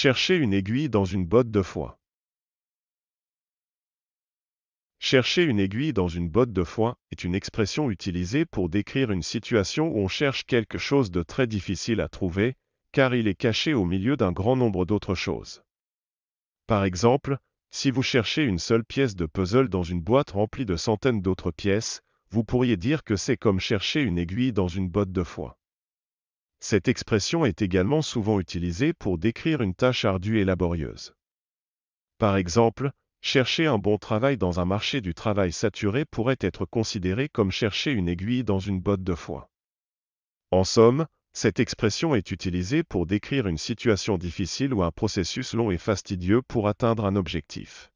Chercher une aiguille dans une botte de foie Chercher une aiguille dans une botte de foie est une expression utilisée pour décrire une situation où on cherche quelque chose de très difficile à trouver, car il est caché au milieu d'un grand nombre d'autres choses. Par exemple, si vous cherchez une seule pièce de puzzle dans une boîte remplie de centaines d'autres pièces, vous pourriez dire que c'est comme chercher une aiguille dans une botte de foie. Cette expression est également souvent utilisée pour décrire une tâche ardue et laborieuse. Par exemple, chercher un bon travail dans un marché du travail saturé pourrait être considéré comme chercher une aiguille dans une botte de foin. En somme, cette expression est utilisée pour décrire une situation difficile ou un processus long et fastidieux pour atteindre un objectif.